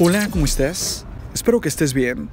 Hola, ¿cómo estás? Espero que estés bien,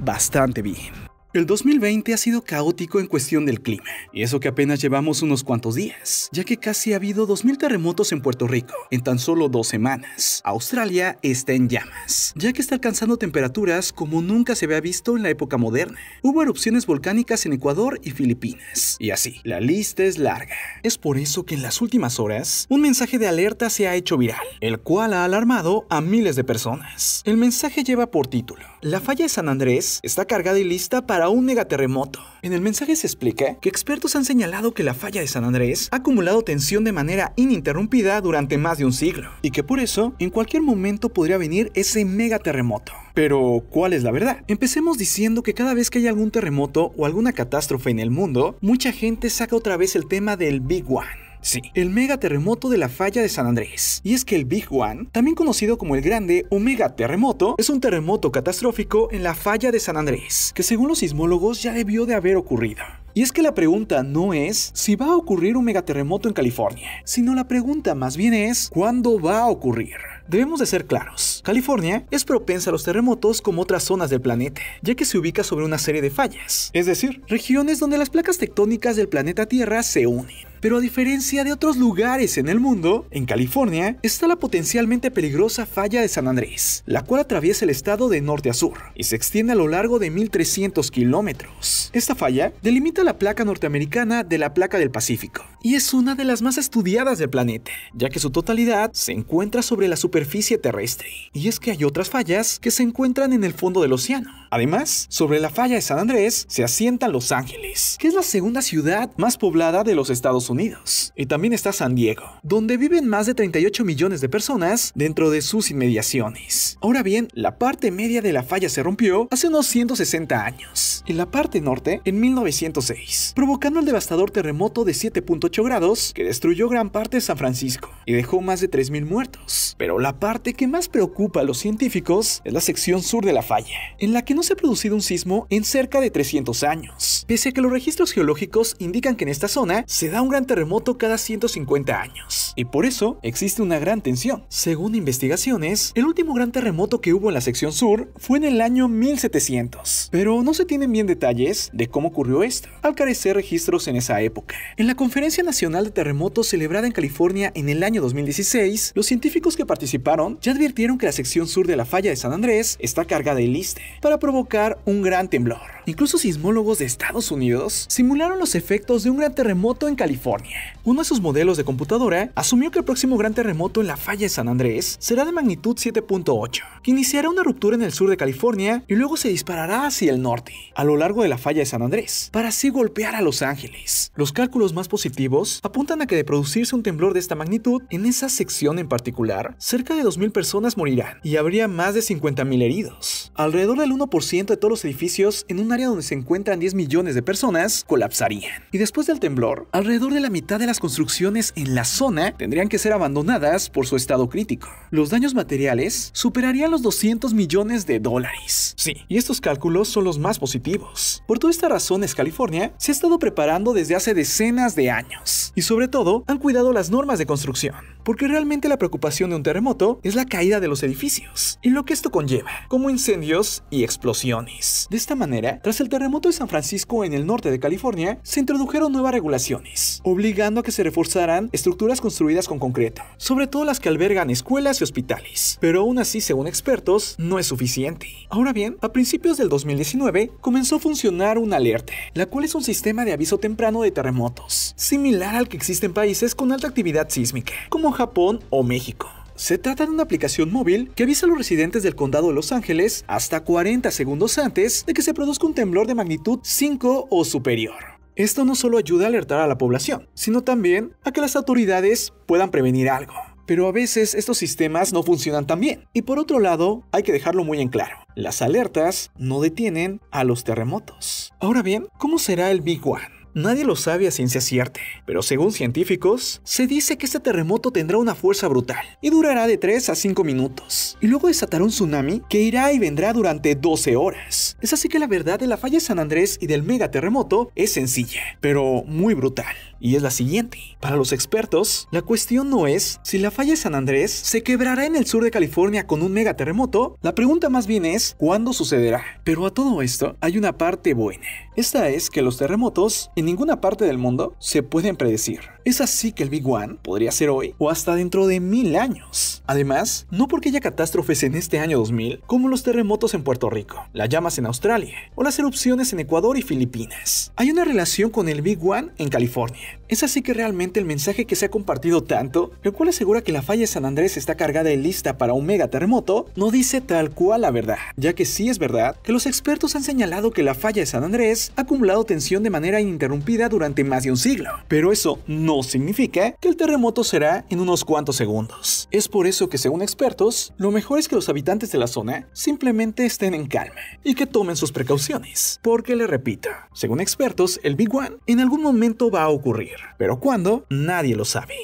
bastante bien. El 2020 ha sido caótico en cuestión del clima, y eso que apenas llevamos unos cuantos días, ya que casi ha habido 2.000 terremotos en Puerto Rico en tan solo dos semanas. Australia está en llamas, ya que está alcanzando temperaturas como nunca se había visto en la época moderna. Hubo erupciones volcánicas en Ecuador y Filipinas, y así, la lista es larga. Es por eso que en las últimas horas, un mensaje de alerta se ha hecho viral, el cual ha alarmado a miles de personas. El mensaje lleva por título, la falla de San Andrés está cargada y lista para a un megaterremoto. En el mensaje se explica que expertos han señalado que la falla de San Andrés ha acumulado tensión de manera ininterrumpida durante más de un siglo y que por eso en cualquier momento podría venir ese megaterremoto. Pero, ¿cuál es la verdad? Empecemos diciendo que cada vez que hay algún terremoto o alguna catástrofe en el mundo, mucha gente saca otra vez el tema del Big One Sí, el mega terremoto de la falla de San Andrés. Y es que el Big One, también conocido como el Grande o Mega Terremoto, es un terremoto catastrófico en la falla de San Andrés, que según los sismólogos ya debió de haber ocurrido. Y es que la pregunta no es si va a ocurrir un megaterremoto en California, sino la pregunta más bien es cuándo va a ocurrir. Debemos de ser claros, California es propensa a los terremotos como otras zonas del planeta, ya que se ubica sobre una serie de fallas, es decir, regiones donde las placas tectónicas del planeta Tierra se unen. Pero a diferencia de otros lugares en el mundo, en California está la potencialmente peligrosa falla de San Andrés, la cual atraviesa el estado de norte a sur y se extiende a lo largo de 1300 kilómetros. Esta falla delimita la placa norteamericana de la placa del Pacífico y es una de las más estudiadas del planeta, ya que su totalidad se encuentra sobre la superficie terrestre. Y es que hay otras fallas que se encuentran en el fondo del océano Además, sobre la falla de San Andrés se asienta Los Ángeles, que es la segunda ciudad más poblada de los Estados Unidos. Y también está San Diego, donde viven más de 38 millones de personas dentro de sus inmediaciones. Ahora bien, la parte media de la falla se rompió hace unos 160 años, en la parte norte en 1906, provocando el devastador terremoto de 7.8 grados que destruyó gran parte de San Francisco y dejó más de 3.000 muertos. Pero la parte que más preocupa a los científicos es la sección sur de la falla, en la que no se ha producido un sismo en cerca de 300 años, pese a que los registros geológicos indican que en esta zona se da un gran terremoto cada 150 años, y por eso existe una gran tensión. Según investigaciones, el último gran terremoto que hubo en la sección sur fue en el año 1700, pero no se tienen bien detalles de cómo ocurrió esto, al carecer registros en esa época. En la Conferencia Nacional de Terremotos celebrada en California en el año 2016, los científicos que participaron ya advirtieron que la sección sur de la falla de San Andrés está cargada de liste para provocar un gran temblor. Incluso sismólogos de Estados Unidos simularon los efectos de un gran terremoto en California. Uno de sus modelos de computadora asumió que el próximo gran terremoto en la falla de San Andrés será de magnitud 7.8, que iniciará una ruptura en el sur de California y luego se disparará hacia el norte, a lo largo de la falla de San Andrés, para así golpear a Los Ángeles. Los cálculos más positivos apuntan a que de producirse un temblor de esta magnitud, en esa sección en particular, cerca de 2.000 personas morirán y habría más de 50.000 heridos. Alrededor del 1% de todos los edificios en una donde se encuentran 10 millones de personas colapsarían. Y después del temblor, alrededor de la mitad de las construcciones en la zona tendrían que ser abandonadas por su estado crítico. Los daños materiales superarían los 200 millones de dólares. Sí, y estos cálculos son los más positivos. Por todas estas razones, California se ha estado preparando desde hace decenas de años y sobre todo han cuidado las normas de construcción porque realmente la preocupación de un terremoto es la caída de los edificios y lo que esto conlleva, como incendios y explosiones. De esta manera, tras el terremoto de San Francisco en el norte de California, se introdujeron nuevas regulaciones, obligando a que se reforzaran estructuras construidas con concreto, sobre todo las que albergan escuelas y hospitales, pero aún así, según expertos, no es suficiente. Ahora bien, a principios del 2019 comenzó a funcionar una alerta, la cual es un sistema de aviso temprano de terremotos, similar al que existe en países con alta actividad sísmica, como Japón o México. Se trata de una aplicación móvil que avisa a los residentes del condado de Los Ángeles hasta 40 segundos antes de que se produzca un temblor de magnitud 5 o superior. Esto no solo ayuda a alertar a la población, sino también a que las autoridades puedan prevenir algo. Pero a veces estos sistemas no funcionan tan bien. Y por otro lado, hay que dejarlo muy en claro, las alertas no detienen a los terremotos. Ahora bien, ¿cómo será el Big One? nadie lo sabe a ciencia cierta, pero según científicos, se dice que este terremoto tendrá una fuerza brutal y durará de 3 a 5 minutos, y luego desatará un tsunami que irá y vendrá durante 12 horas. Es así que la verdad de la falla de San Andrés y del mega terremoto es sencilla, pero muy brutal y es la siguiente. Para los expertos, la cuestión no es si la falla de San Andrés se quebrará en el sur de California con un megaterremoto, la pregunta más bien es cuándo sucederá. Pero a todo esto hay una parte buena. Esta es que los terremotos en ninguna parte del mundo se pueden predecir. Es así que el Big One podría ser hoy o hasta dentro de mil años. Además, no porque haya catástrofes en este año 2000 como los terremotos en Puerto Rico, las llamas en Australia o las erupciones en Ecuador y Filipinas. Hay una relación con el Big One en California. Es así que realmente el mensaje que se ha compartido tanto, el cual asegura que la falla de San Andrés está cargada y lista para un mega terremoto, no dice tal cual la verdad, ya que sí es verdad que los expertos han señalado que la falla de San Andrés ha acumulado tensión de manera ininterrumpida durante más de un siglo. Pero eso no significa que el terremoto será en unos cuantos segundos. Es por eso que según expertos, lo mejor es que los habitantes de la zona simplemente estén en calma y que tomen sus precauciones. Porque le repito, según expertos, el Big One en algún momento va a ocurrir, pero cuando nadie lo sabe.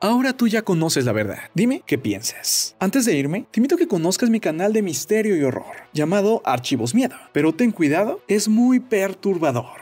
Ahora tú ya conoces la verdad. Dime qué piensas. Antes de irme, te invito a que conozcas mi canal de misterio y horror, llamado Archivos Miedo. Pero ten cuidado, es muy perturbador.